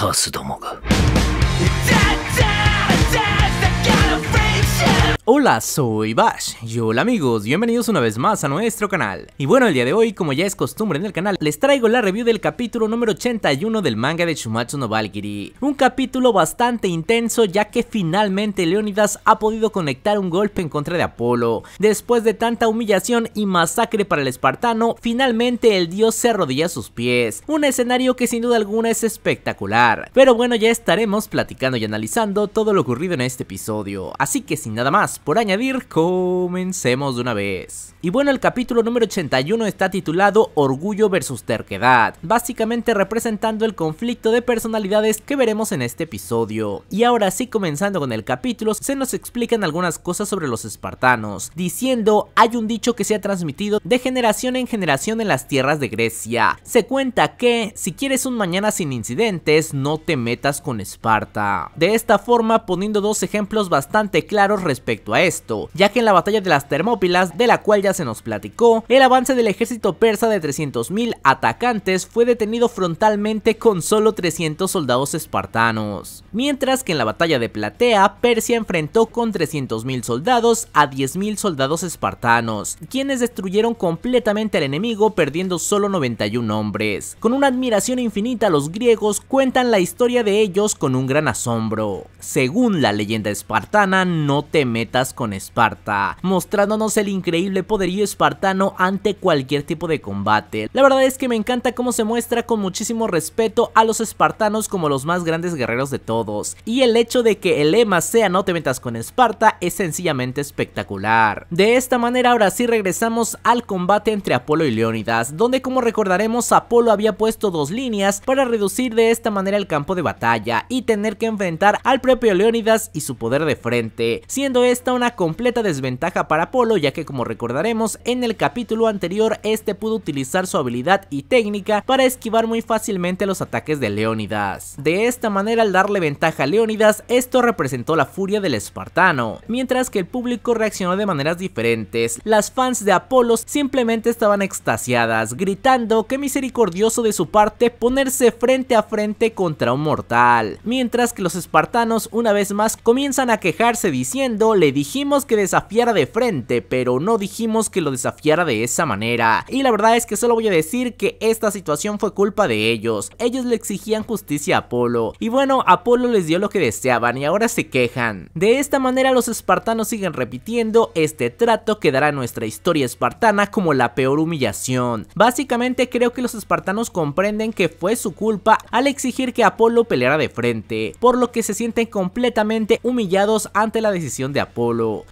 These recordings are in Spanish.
カースどもが。Hola, soy Bash. Y hola amigos, bienvenidos una vez más a nuestro canal. Y bueno, el día de hoy, como ya es costumbre en el canal, les traigo la review del capítulo número 81 del manga de Shumatsu no Valkyrie. Un capítulo bastante intenso ya que finalmente Leonidas ha podido conectar un golpe en contra de Apolo. Después de tanta humillación y masacre para el espartano, finalmente el dios se arrodilla a sus pies. Un escenario que sin duda alguna es espectacular. Pero bueno, ya estaremos platicando y analizando todo lo ocurrido en este episodio. Así que sin nada más, por añadir, comencemos de una vez. Y bueno, el capítulo número 81 está titulado Orgullo versus Terquedad, básicamente representando el conflicto de personalidades que veremos en este episodio. Y ahora sí, comenzando con el capítulo, se nos explican algunas cosas sobre los espartanos, diciendo hay un dicho que se ha transmitido de generación en generación en las tierras de Grecia. Se cuenta que si quieres un mañana sin incidentes, no te metas con Esparta. De esta forma, poniendo dos ejemplos bastante claros respecto a esto, ya que en la batalla de las Termópilas, de la cual ya se nos platicó, el avance del ejército persa de 300.000 atacantes fue detenido frontalmente con solo 300 soldados espartanos, mientras que en la batalla de Platea, Persia enfrentó con 300.000 soldados a 10.000 soldados espartanos, quienes destruyeron completamente al enemigo perdiendo solo 91 hombres. Con una admiración infinita los griegos cuentan la historia de ellos con un gran asombro. Según la leyenda espartana, no te con Esparta, mostrándonos el increíble poderío espartano ante cualquier tipo de combate. La verdad es que me encanta cómo se muestra con muchísimo respeto a los espartanos como los más grandes guerreros de todos, y el hecho de que el lema sea no te metas con Esparta es sencillamente espectacular. De esta manera ahora sí regresamos al combate entre Apolo y Leónidas, donde como recordaremos Apolo había puesto dos líneas para reducir de esta manera el campo de batalla y tener que enfrentar al propio Leónidas y su poder de frente, siendo este esta una completa desventaja para Apolo ya que como recordaremos en el capítulo anterior este pudo utilizar su habilidad y técnica para esquivar muy fácilmente los ataques de Leónidas. De esta manera al darle ventaja a Leónidas esto representó la furia del espartano, mientras que el público reaccionó de maneras diferentes. Las fans de Apolo simplemente estaban extasiadas, gritando que misericordioso de su parte ponerse frente a frente contra un mortal, mientras que los espartanos una vez más comienzan a quejarse diciendo dijimos que desafiara de frente, pero no dijimos que lo desafiara de esa manera. Y la verdad es que solo voy a decir que esta situación fue culpa de ellos. Ellos le exigían justicia a Apolo. Y bueno, Apolo les dio lo que deseaban y ahora se quejan. De esta manera los espartanos siguen repitiendo este trato que dará nuestra historia espartana como la peor humillación. Básicamente creo que los espartanos comprenden que fue su culpa al exigir que Apolo peleara de frente, por lo que se sienten completamente humillados ante la decisión de Apolo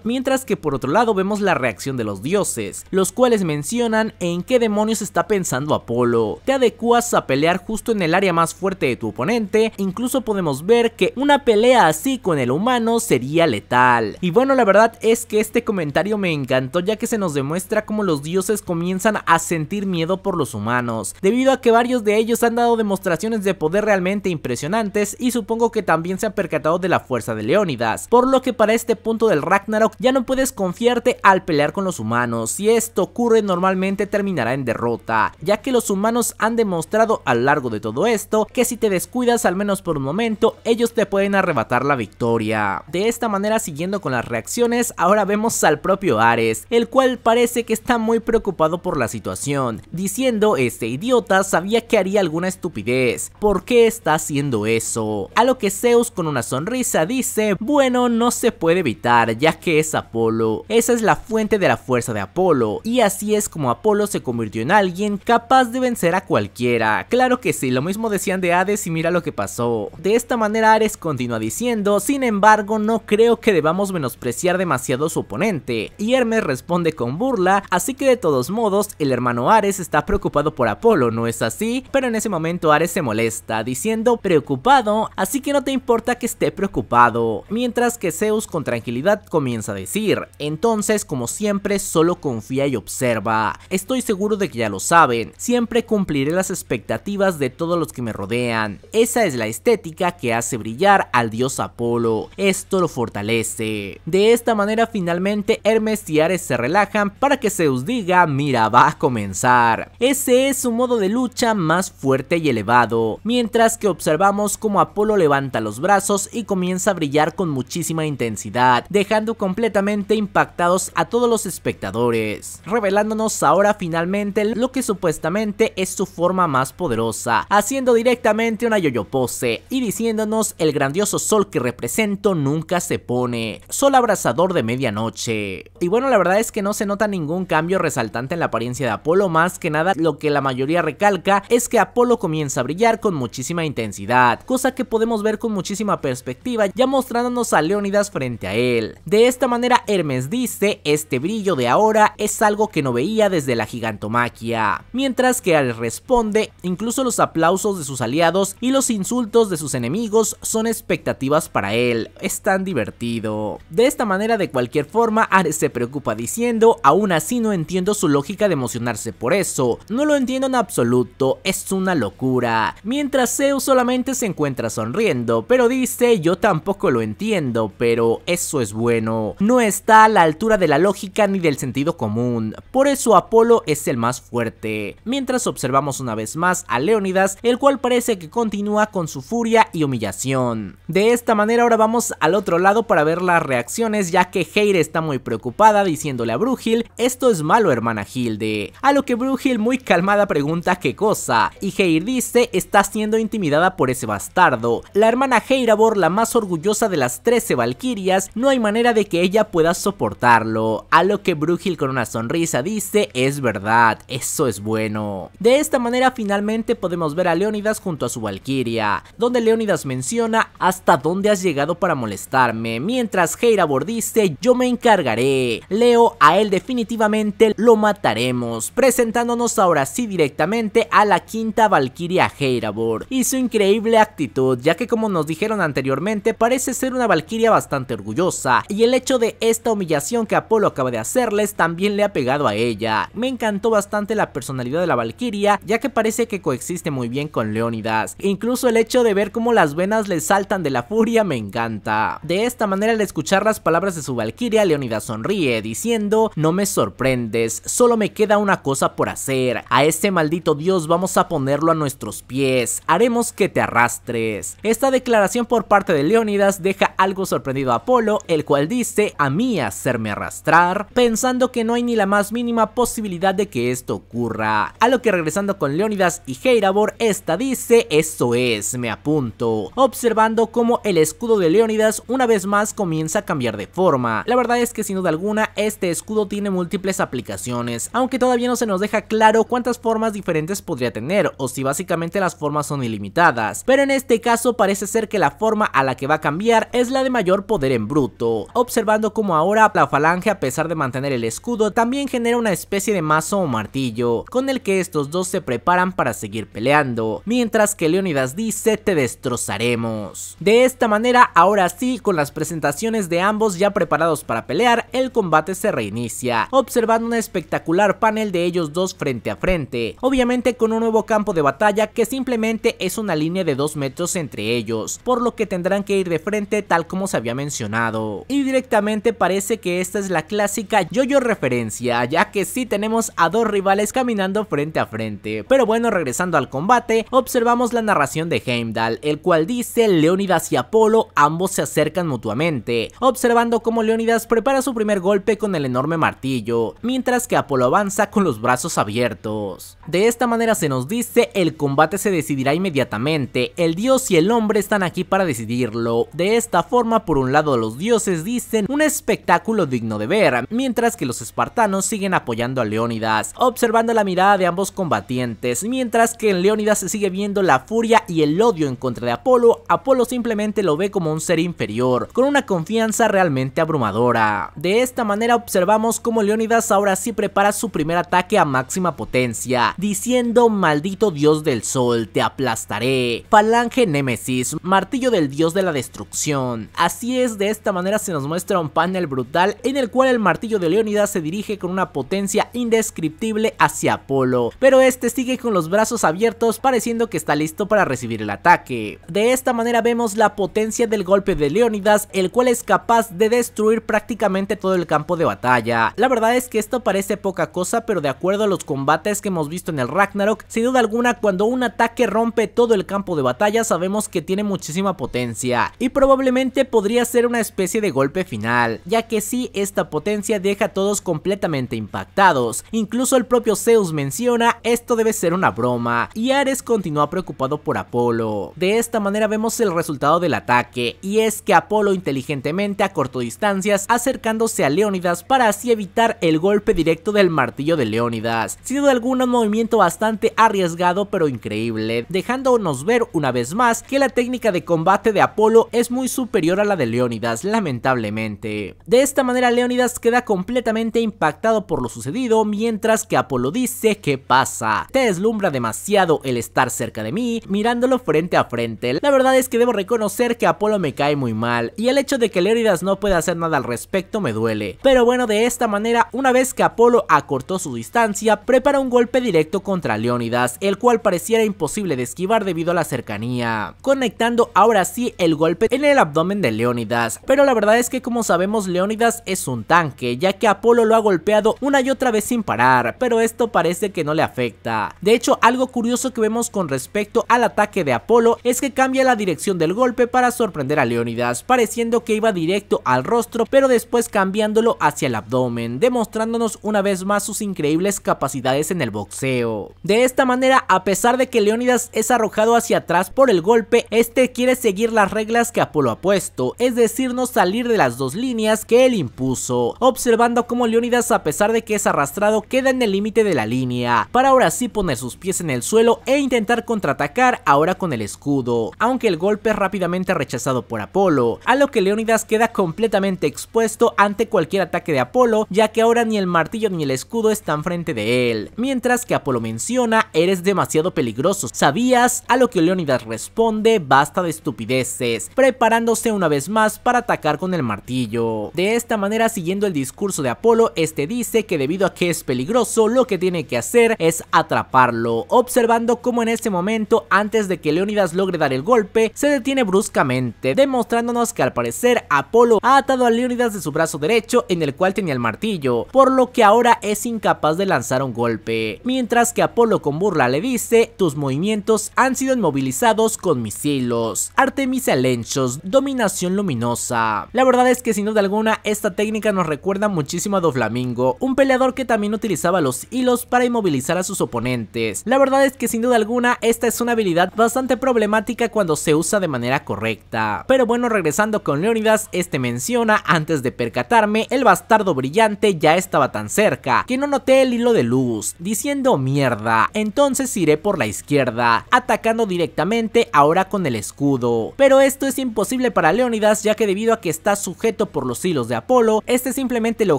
mientras que por otro lado vemos la reacción de los dioses, los cuales mencionan en qué demonios está pensando Apolo, te adecuas a pelear justo en el área más fuerte de tu oponente, incluso podemos ver que una pelea así con el humano sería letal. Y bueno la verdad es que este comentario me encantó ya que se nos demuestra cómo los dioses comienzan a sentir miedo por los humanos, debido a que varios de ellos han dado demostraciones de poder realmente impresionantes y supongo que también se han percatado de la fuerza de Leónidas, por lo que para este punto de Ragnarok ya no puedes confiarte al pelear con los humanos, si esto ocurre normalmente terminará en derrota, ya que los humanos han demostrado a lo largo de todo esto que si te descuidas al menos por un momento, ellos te pueden arrebatar la victoria. De esta manera siguiendo con las reacciones, ahora vemos al propio Ares, el cual parece que está muy preocupado por la situación, diciendo este idiota sabía que haría alguna estupidez, ¿por qué está haciendo eso? A lo que Zeus con una sonrisa dice, bueno no se puede evitar, ya que es Apolo. Esa es la fuente de la fuerza de Apolo y así es como Apolo se convirtió en alguien capaz de vencer a cualquiera. Claro que sí, lo mismo decían de Hades y mira lo que pasó. De esta manera Ares continúa diciendo, sin embargo no creo que debamos menospreciar demasiado su oponente. Y Hermes responde con burla, así que de todos modos el hermano Ares está preocupado por Apolo, ¿no es así? Pero en ese momento Ares se molesta, diciendo preocupado, así que no te importa que esté preocupado. Mientras que Zeus con tranquilidad comienza a decir, entonces como siempre solo confía y observa, estoy seguro de que ya lo saben, siempre cumpliré las expectativas de todos los que me rodean, esa es la estética que hace brillar al dios Apolo, esto lo fortalece. De esta manera finalmente Hermes y Ares se relajan para que Zeus diga, mira va a comenzar. Ese es su modo de lucha más fuerte y elevado, mientras que observamos como Apolo levanta los brazos y comienza a brillar con muchísima intensidad, dejando completamente impactados a todos los espectadores, revelándonos ahora finalmente lo que supuestamente es su forma más poderosa, haciendo directamente una yo-yo pose y diciéndonos el grandioso sol que represento nunca se pone, sol abrazador de medianoche. Y bueno, la verdad es que no se nota ningún cambio resaltante en la apariencia de Apolo, más que nada lo que la mayoría recalca es que Apolo comienza a brillar con muchísima intensidad, cosa que podemos ver con muchísima perspectiva ya mostrándonos a Leónidas frente a él, de esta manera Hermes dice, este brillo de ahora es algo que no veía desde la gigantomaquia. Mientras que Ares responde, incluso los aplausos de sus aliados y los insultos de sus enemigos son expectativas para él, es tan divertido. De esta manera de cualquier forma Ares se preocupa diciendo, aún así no entiendo su lógica de emocionarse por eso, no lo entiendo en absoluto, es una locura. Mientras Zeus solamente se encuentra sonriendo, pero dice, yo tampoco lo entiendo, pero eso es bueno, no está a la altura de la lógica ni del sentido común, por eso Apolo es el más fuerte. Mientras observamos una vez más a Leonidas, el cual parece que continúa con su furia y humillación. De esta manera ahora vamos al otro lado para ver las reacciones ya que Heir está muy preocupada diciéndole a Brugil, esto es malo hermana Hilde, a lo que Brugil muy calmada pregunta qué cosa, y Heir dice está siendo intimidada por ese bastardo. La hermana Heirabor, la más orgullosa de las 13 valquirias, no hay manera de que ella pueda soportarlo, a lo que Brugil con una sonrisa dice, es verdad, eso es bueno. De esta manera finalmente podemos ver a Leonidas junto a su Valquiria, donde Leonidas menciona hasta dónde has llegado para molestarme, mientras Heirabor dice yo me encargaré, Leo a él definitivamente lo mataremos, presentándonos ahora sí directamente a la quinta Valquiria Heirabor y su increíble actitud, ya que como nos dijeron anteriormente parece ser una Valquiria bastante orgullosa, y el hecho de esta humillación que Apolo acaba de hacerles también le ha pegado a ella. Me encantó bastante la personalidad de la Valquiria, ya que parece que coexiste muy bien con Leónidas. E incluso el hecho de ver cómo las venas le saltan de la furia me encanta. De esta manera al escuchar las palabras de su Valquiria, Leónidas sonríe, diciendo, no me sorprendes, solo me queda una cosa por hacer. A este maldito dios vamos a ponerlo a nuestros pies, haremos que te arrastres. Esta declaración por parte de Leónidas deja algo sorprendido a Apolo, el cual dice a mí hacerme arrastrar, pensando que no hay ni la más mínima posibilidad de que esto ocurra. A lo que regresando con Leonidas y Heiravor, esta dice eso es, me apunto, observando cómo el escudo de Leonidas una vez más comienza a cambiar de forma. La verdad es que sin duda alguna este escudo tiene múltiples aplicaciones, aunque todavía no se nos deja claro cuántas formas diferentes podría tener o si básicamente las formas son ilimitadas, pero en este caso parece ser que la forma a la que va a cambiar es la de mayor poder en bruto, observando como ahora la falange a pesar de mantener el escudo también genera una especie de mazo o martillo, con el que estos dos se preparan para seguir peleando, mientras que Leonidas dice te destrozaremos. De esta manera ahora sí, con las presentaciones de ambos ya preparados para pelear, el combate se reinicia, observando un espectacular panel de ellos dos frente a frente, obviamente con un nuevo campo de batalla que simplemente es una línea de 2 metros entre ellos, por lo que tendrán que ir de frente tal como se había mencionado y directamente parece que esta es la clásica yo-yo referencia, ya que sí tenemos a dos rivales caminando frente a frente. Pero bueno, regresando al combate, observamos la narración de Heimdall, el cual dice Leonidas y Apolo ambos se acercan mutuamente, observando cómo Leonidas prepara su primer golpe con el enorme martillo, mientras que Apolo avanza con los brazos abiertos. De esta manera se nos dice el combate se decidirá inmediatamente, el dios y el hombre están aquí para decidirlo. De esta forma, por un lado los dioses dicen un espectáculo digno de ver, mientras que los espartanos siguen apoyando a Leónidas, observando la mirada de ambos combatientes, mientras que en Leónidas se sigue viendo la furia y el odio en contra de Apolo, Apolo simplemente lo ve como un ser inferior, con una confianza realmente abrumadora. De esta manera observamos cómo Leónidas ahora sí prepara su primer ataque a máxima potencia, diciendo maldito dios del sol, te aplastaré, falange némesis, martillo del dios de la destrucción. Así es, de esta manera se nos muestra un panel brutal en el cual el martillo de Leonidas se dirige con una potencia indescriptible hacia Apolo, pero este sigue con los brazos abiertos pareciendo que está listo para recibir el ataque. De esta manera vemos la potencia del golpe de Leonidas, el cual es capaz de destruir prácticamente todo el campo de batalla. La verdad es que esto parece poca cosa, pero de acuerdo a los combates que hemos visto en el Ragnarok, sin duda alguna cuando un ataque rompe todo el campo de batalla sabemos que tiene muchísima potencia y probablemente podría ser una especie de golpe final, ya que sí esta potencia deja a todos completamente impactados, incluso el propio Zeus menciona esto debe ser una broma y Ares continúa preocupado por Apolo. De esta manera vemos el resultado del ataque y es que Apolo inteligentemente a corto distancias acercándose a Leónidas para así evitar el golpe directo del martillo de Leónidas, sin algún un movimiento bastante arriesgado pero increíble, dejándonos ver una vez más que la técnica de combate de Apolo es muy superior a la de Leónidas, lamentablemente de esta manera Leonidas queda completamente impactado por lo sucedido, mientras que Apolo dice que pasa. Te deslumbra demasiado el estar cerca de mí, mirándolo frente a frente. La verdad es que debo reconocer que Apolo me cae muy mal, y el hecho de que Leonidas no pueda hacer nada al respecto me duele. Pero bueno, de esta manera, una vez que Apolo acortó su distancia, prepara un golpe directo contra Leonidas, el cual pareciera imposible de esquivar debido a la cercanía, conectando ahora sí el golpe en el abdomen de Leonidas, pero la verdad es que como sabemos Leónidas es un tanque, ya que Apolo lo ha golpeado una y otra vez sin parar, pero esto parece que no le afecta. De hecho, algo curioso que vemos con respecto al ataque de Apolo es que cambia la dirección del golpe para sorprender a Leonidas pareciendo que iba directo al rostro, pero después cambiándolo hacia el abdomen, demostrándonos una vez más sus increíbles capacidades en el boxeo. De esta manera, a pesar de que Leónidas es arrojado hacia atrás por el golpe, este quiere seguir las reglas que Apolo ha puesto, es decir, no salir de las dos líneas que él impuso, observando cómo Leonidas a pesar de que es arrastrado queda en el límite de la línea, para ahora sí poner sus pies en el suelo e intentar contraatacar ahora con el escudo, aunque el golpe es rápidamente rechazado por Apolo, a lo que Leonidas queda completamente expuesto ante cualquier ataque de Apolo, ya que ahora ni el martillo ni el escudo están frente de él, mientras que Apolo menciona, eres demasiado peligroso, ¿sabías? A lo que Leonidas responde, basta de estupideces, preparándose una vez más para atacar con el martillo. De esta manera, siguiendo el discurso de Apolo, este dice que debido a que es peligroso, lo que tiene que hacer es atraparlo, observando cómo en este momento, antes de que Leonidas logre dar el golpe, se detiene bruscamente, demostrándonos que al parecer Apolo ha atado a Leonidas de su brazo derecho en el cual tenía el martillo, por lo que ahora es incapaz de lanzar un golpe, mientras que Apolo con burla le dice, tus movimientos han sido inmovilizados con mis hilos, Artemisa Lenchos, dominación luminosa. La verdad es que sin duda alguna esta técnica nos recuerda muchísimo a Doflamingo, un peleador que también utilizaba los hilos para inmovilizar a sus oponentes. La verdad es que sin duda alguna esta es una habilidad bastante problemática cuando se usa de manera correcta. Pero bueno, regresando con Leonidas, este menciona, antes de percatarme, el bastardo brillante ya estaba tan cerca, que no noté el hilo de luz, diciendo mierda, entonces iré por la izquierda, atacando directamente ahora con el escudo. Pero esto es imposible para Leonidas ya que debido a que está sujeto por los hilos de Apolo, este simplemente lo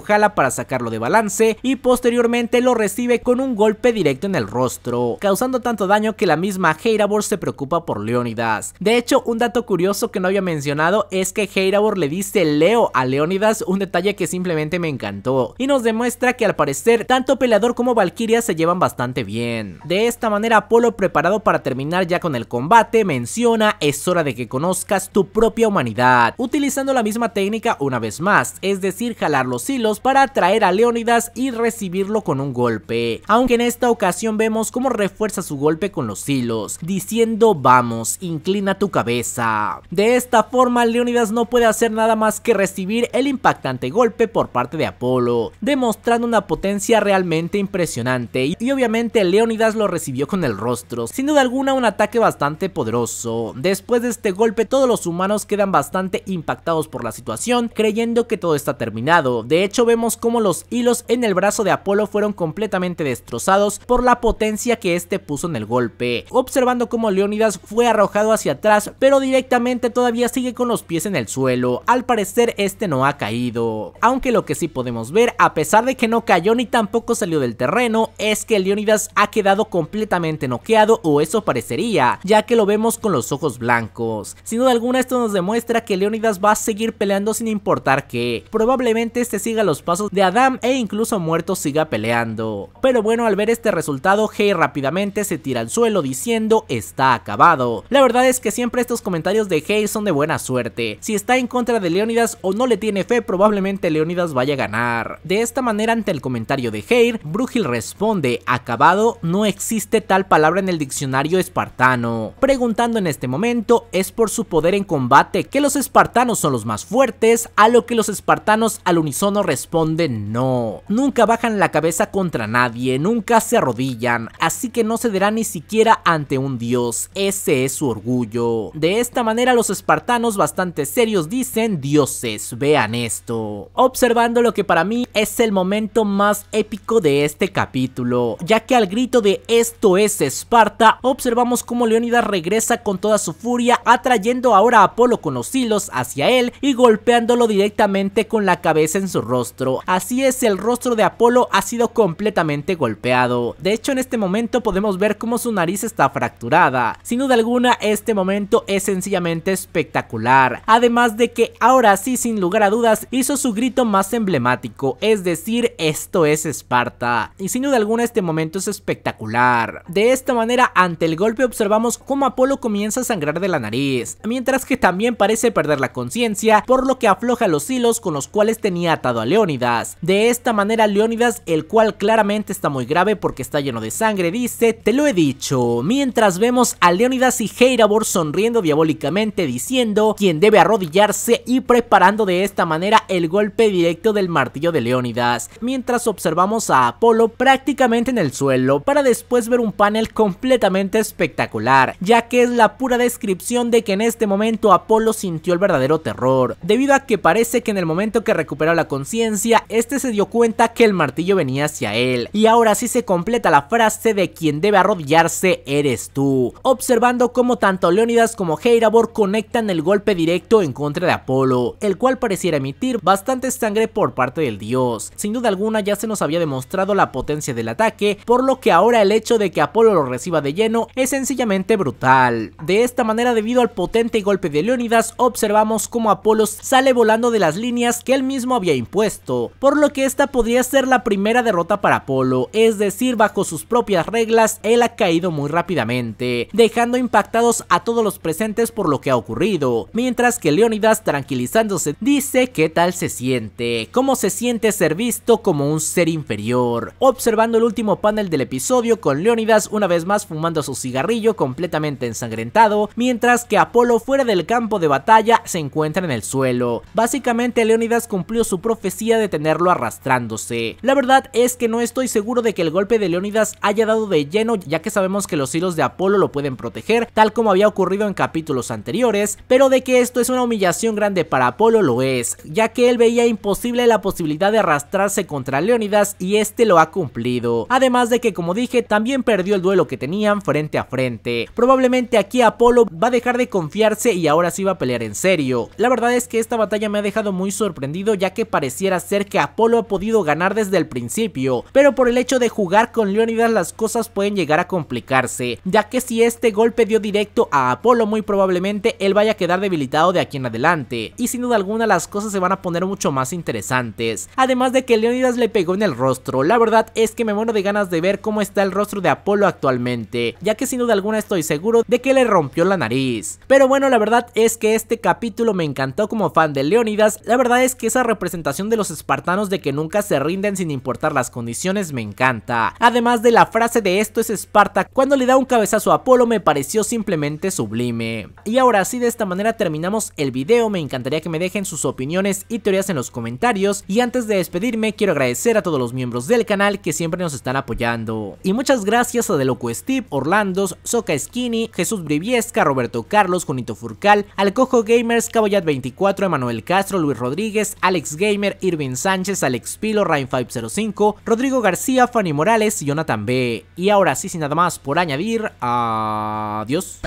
jala para sacarlo de balance y posteriormente lo recibe con un golpe directo en el rostro, causando tanto daño que la misma Heirabor se preocupa por Leonidas, De hecho, un dato curioso que no había mencionado es que Heirabor le dice Leo a Leonidas un detalle que simplemente me encantó, y nos demuestra que al parecer tanto Peleador como Valkyria se llevan bastante bien. De esta manera Apolo preparado para terminar ya con el combate menciona es hora de que conozcas tu propia humanidad, utilizando la misma técnica una vez más, es decir jalar los hilos para atraer a Leonidas y recibirlo con un golpe, aunque en esta ocasión vemos cómo refuerza su golpe con los hilos, diciendo vamos, inclina tu cabeza. De esta forma Leonidas no puede hacer nada más que recibir el impactante golpe por parte de Apolo, demostrando una potencia realmente impresionante y obviamente Leonidas lo recibió con el rostro, sin duda alguna un ataque bastante poderoso. Después de este golpe todos los humanos quedan bastante impactados por la situación, creyendo que todo está terminado. De hecho, vemos como los hilos en el brazo de Apolo fueron completamente destrozados por la potencia que este puso en el golpe. Observando cómo Leónidas fue arrojado hacia atrás, pero directamente todavía sigue con los pies en el suelo. Al parecer, este no ha caído. Aunque lo que sí podemos ver, a pesar de que no cayó ni tampoco salió del terreno, es que Leónidas ha quedado completamente noqueado, o eso parecería, ya que lo vemos con los ojos blancos. Sin duda alguna, esto nos demuestra que Leónidas va a seguir peleando sin importar que Probablemente este siga los pasos de Adam e incluso muerto siga peleando. Pero bueno, al ver este resultado, Heir rápidamente se tira al suelo diciendo está acabado. La verdad es que siempre estos comentarios de Heir son de buena suerte. Si está en contra de Leonidas o no le tiene fe, probablemente Leonidas vaya a ganar. De esta manera, ante el comentario de Heir Brugil responde, acabado no existe tal palabra en el diccionario espartano. Preguntando en este momento, es por su poder en combate que los espartanos son los más fuertes, a lo que los espartanos al unísono responden no. Nunca bajan la cabeza contra nadie, nunca se arrodillan, así que no cederán ni siquiera ante un dios, ese es su orgullo. De esta manera los espartanos bastante serios dicen, dioses, vean esto. Observando lo que para mí es el momento más épico de este capítulo, ya que al grito de esto es Esparta, observamos cómo Leónidas regresa con toda su furia atrayendo ahora a Apolo con los hilos hacia él y golpeándolo directamente con la cabeza en su rostro. Así es, el rostro de Apolo ha sido completamente golpeado. De hecho, en este momento podemos ver cómo su nariz está fracturada. Sin duda alguna, este momento es sencillamente espectacular. Además de que ahora sí, sin lugar a dudas, hizo su grito más emblemático, es decir, esto es Esparta. Y sin duda alguna, este momento es espectacular. De esta manera, ante el golpe observamos cómo Apolo comienza a sangrar de la nariz, mientras que también parece perder la conciencia por lo que afloja los hilos con los cuales tenía atado a Leónidas. De esta manera Leónidas, el cual claramente está muy grave porque está lleno de sangre, dice, te lo he dicho. Mientras vemos a Leónidas y Heirabor sonriendo diabólicamente diciendo, quien debe arrodillarse y preparando de esta manera el golpe directo del martillo de Leónidas. Mientras observamos a Apolo prácticamente en el suelo, para después ver un panel completamente espectacular, ya que es la pura descripción de que en este momento Apolo sintió el verdadero terror debido a que parece que en el momento que recuperó la conciencia, este se dio cuenta que el martillo venía hacia él, y ahora sí se completa la frase de quien debe arrodillarse eres tú, observando cómo tanto Leónidas como Heirabor conectan el golpe directo en contra de Apolo, el cual pareciera emitir bastante sangre por parte del dios, sin duda alguna ya se nos había demostrado la potencia del ataque, por lo que ahora el hecho de que Apolo lo reciba de lleno es sencillamente brutal. De esta manera debido al potente golpe de Leónidas observamos cómo Apolo sale volando de las líneas que él mismo había impuesto, por lo que esta podría ser la primera derrota para Apolo, es decir, bajo sus propias reglas él ha caído muy rápidamente, dejando impactados a todos los presentes por lo que ha ocurrido, mientras que Leonidas tranquilizándose dice qué tal se siente, cómo se siente ser visto como un ser inferior, observando el último panel del episodio con Leonidas una vez más fumando su cigarrillo completamente ensangrentado, mientras que Apolo fuera del campo de batalla se encuentra en el suelo. Básicamente Leonidas cumplió su profecía de tenerlo arrastrándose. La verdad es que no estoy seguro de que el golpe de Leonidas haya dado de lleno ya que sabemos que los hilos de Apolo lo pueden proteger tal como había ocurrido en capítulos anteriores, pero de que esto es una humillación grande para Apolo lo es, ya que él veía imposible la posibilidad de arrastrarse contra Leonidas y este lo ha cumplido. Además de que como dije también perdió el duelo que tenían frente a frente. Probablemente aquí Apolo va a dejar de confiarse y ahora sí va a pelear en serio. La verdad es que esta batalla me ha dejado muy sorprendido ya que pareciera ser que Apolo ha podido ganar desde el principio, pero por el hecho de jugar con Leonidas las cosas pueden llegar a complicarse, ya que si este golpe dio directo a Apolo muy probablemente él vaya a quedar debilitado de aquí en adelante, y sin duda alguna las cosas se van a poner mucho más interesantes, además de que Leonidas le pegó en el rostro, la verdad es que me muero de ganas de ver cómo está el rostro de Apolo actualmente, ya que sin duda alguna estoy seguro de que le rompió la nariz, pero bueno la verdad es que este capítulo me encantó como fan de Leónidas, la verdad es que esa representación de los espartanos de que nunca se rinden sin importar las condiciones me encanta. Además de la frase de esto es Esparta, cuando le da un cabezazo a Apolo me pareció simplemente sublime. Y ahora sí, de esta manera terminamos el video, me encantaría que me dejen sus opiniones y teorías en los comentarios. Y antes de despedirme, quiero agradecer a todos los miembros del canal que siempre nos están apoyando. Y muchas gracias a Deloco Steve, Orlandos, Soca Skinny, Jesús Briviesca, Roberto Carlos, Junito Furcal, Alcojo Gamers, Caballat 20 Emanuel Castro, Luis Rodríguez, Alex Gamer, Irving Sánchez, Alex Pilo, Rain505, Rodrigo García, Fanny Morales Jonathan B. Y ahora sí, sin nada más por añadir, adiós.